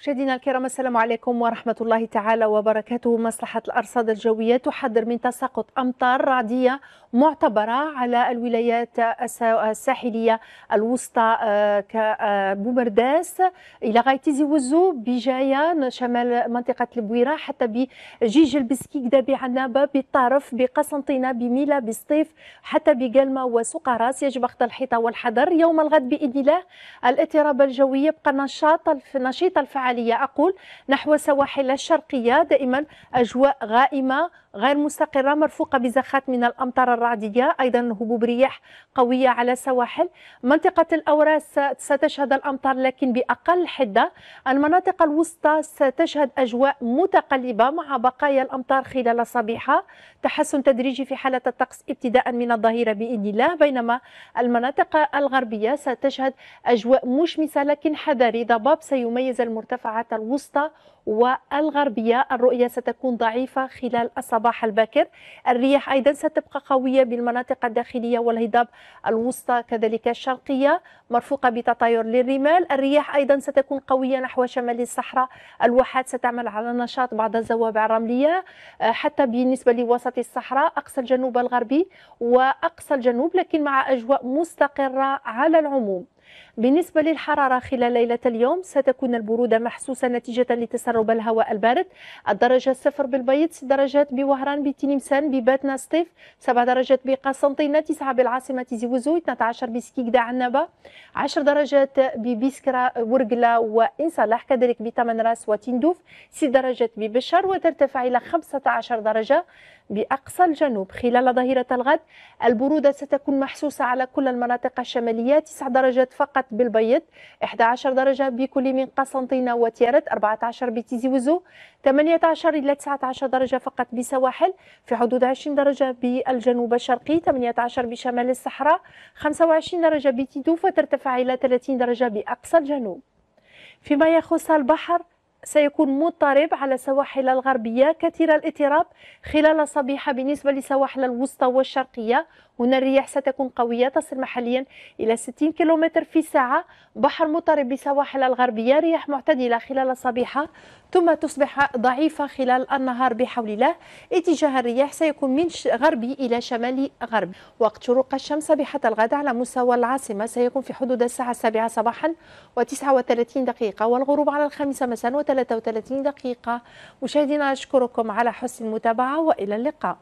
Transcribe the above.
مشاهدينا الكرام السلام عليكم ورحمة الله تعالى وبركاته مصلحة الأرصاد الجوية تحذر من تساقط أمطار رعدية معتبرة على الولايات الساحلية الوسطى آه، كبومرداس آه، إلى غاية تيزي وزو بجاية شمال منطقة البويرة حتى بجيج البسكيك دابي عنابة بالطرف بقسنطينة بميلا بسطيف حتى بقلمة وسقراس يجب أخذ الحيطة والحذر يوم الغد بإذن الله الاضطراب الجوي يبقى نشاط نشيط الفعال عالية أقول نحو سواحل الشرقية دائما أجواء غائمة غير مستقرة مرفوقة بزخات من الأمطار الرعدية أيضا هبوب رياح قوية على السواحل منطقة الأوراس ستشهد الأمطار لكن بأقل حدة المناطق الوسطى ستشهد أجواء متقلبة مع بقايا الأمطار خلال الصبيحة تحسن تدريجي في حالة الطقس ابتداء من الظهيرة بإذن الله بينما المناطق الغربية ستشهد أجواء مشمسة لكن حذري ضباب سيميز المرتفع المرتفعات الوسطى والغربية الرؤية ستكون ضعيفة خلال الصباح الباكر الرياح أيضا ستبقى قوية بالمناطق الداخلية والهضاب الوسطى كذلك الشرقية مرفوقة بتطاير للرمال الرياح أيضا ستكون قوية نحو شمال الصحراء الواحات ستعمل على نشاط بعض الزوابع الرملية آه، حتى بالنسبة لوسط الصحراء أقصى الجنوب الغربي وأقصى الجنوب لكن مع أجواء مستقرة على العموم بالنسبة للحرارة خلال ليلة اليوم ستكون البرودة محسوسة نتيجة لتسرب الهواء البارد الدرجة صفر بالبيض 6 درجات بوهران بتلمسان بباتنا سطيف 7 درجات بقسنطينة 9 بالعاصمة زوزو 12 بسكيكدا عنابة 10 درجات ببسكرة ورقلة وإنصلاح كذلك بتمن راس وتندوف 6 درجات ببشر وترتفع إلى 15 درجة بأقصى الجنوب خلال ظهيرة الغد البرودة ستكون محسوسة على كل المناطق الشمالية 9 درجات فقط بالبيض 11 درجة بكل من قسنطينة وتيارت 14 بتيزي وزو 18 إلى 19 درجة فقط بسواحل في حدود 20 درجة بالجنوب الشرقي 18 بشمال الصحراء 25 درجة بتيدوف وترتفع إلى 30 درجة بأقصى الجنوب فيما يخص البحر سيكون مضطرب على السواحل الغربية كثير الاضطراب خلال الصبيحة بالنسبة لسواحل الوسطى والشرقية هنا الرياح ستكون قوية تصل محليا إلى 60 كم في ساعة بحر مضطرب بسواحل الغربية رياح معتدلة خلال الصبيحة ثم تصبح ضعيفة خلال النهار بحول الله اتجاه الرياح سيكون من غربي إلى شمالي غرب وقت شروق الشمس بحتى الغداء على مستوى العاصمة سيكون في حدود الساعة السابعة صباحا و39 دقيقة والغروب على الخامسة مساء و33 دقيقة مشاهدينا أشكركم على حسن المتابعة وإلى اللقاء